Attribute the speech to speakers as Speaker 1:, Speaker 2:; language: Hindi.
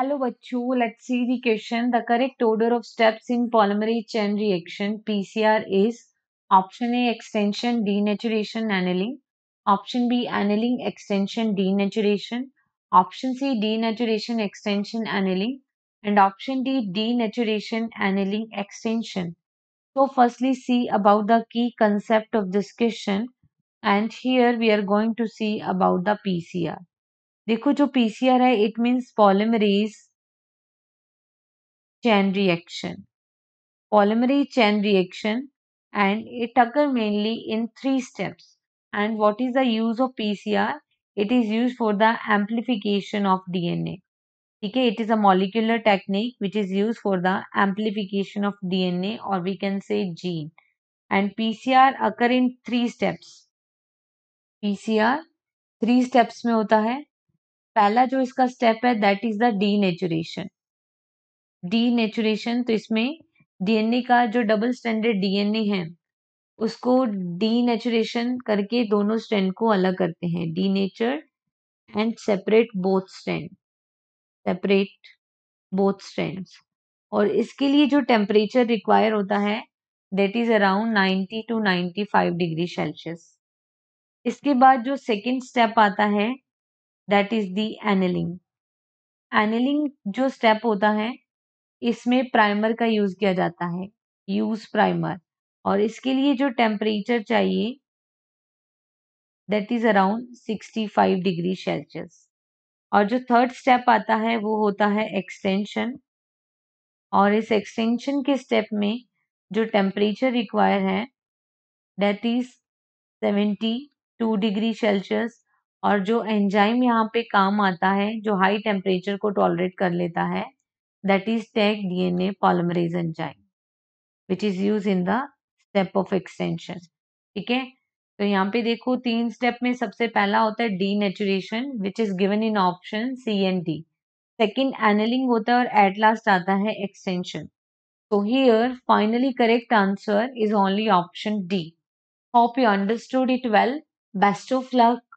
Speaker 1: Hello बच्चों, let's see the question. The correct order of steps in polymerase chain reaction PCR is option A extension denaturation annealing, option B annealing extension denaturation, option C denaturation extension annealing and option D denaturation annealing extension. So firstly see about the key concept of this question and here we are going to see about the PCR. देखो जो पीसीआर है it means polymerase chain reaction polymerase chain reaction and it occur mainly in three steps and what is the use of P C R it is use for the amplification of DNA ठीक है it is a molecular technique which is use for the amplification of DNA और we can say gene and P C R occur in three steps P C R three steps में होता है पहला जो इसका स्टेप है that is the denaturation denaturation तो इसमें डीएनए का जो डबल स्टैंडर्ड डीएनए है उसको डी नेचुरेशन करके दोनों स्टैंड को अलग करते हैं denature and separate both stand separate both stand और इसके लिए जो टेम्परेचर रिक्वायर होता है that is around 90 to 95 degree Celsius इसके बाद जो सेकेंड स्टेप आता है that is the annealing annealing जो स्टेप होता है इसमें प्राइमर का यूज किया जाता है यूज प्राइमर और इसके लिए जो टेम्परेचर चाहिए that is around 65 degree Celsius और जो थर्ड स्टेप आता है वो होता है एक्सटेंशन और इस एक्सटेंशन के स्टेप में जो टेम्परेचर रिक्वायर है दैट इज 72 डिग्री सेल्सियस और जो एंजाइम यहाँ पे काम आता है जो हाई टेम्परेचर को टॉलरेट कर लेता है that is Taq DNA polymerase enzyme which is use in the step of extension ठीक है तो यहाँ पे देखो तीन स्टेप में सबसे पहला होता है denaturation which is given in option C N D second annealing होता है और एट लास्ट आता है एक्सटेंशन तो here finally correct answer is only option D hope you understood it well best of luck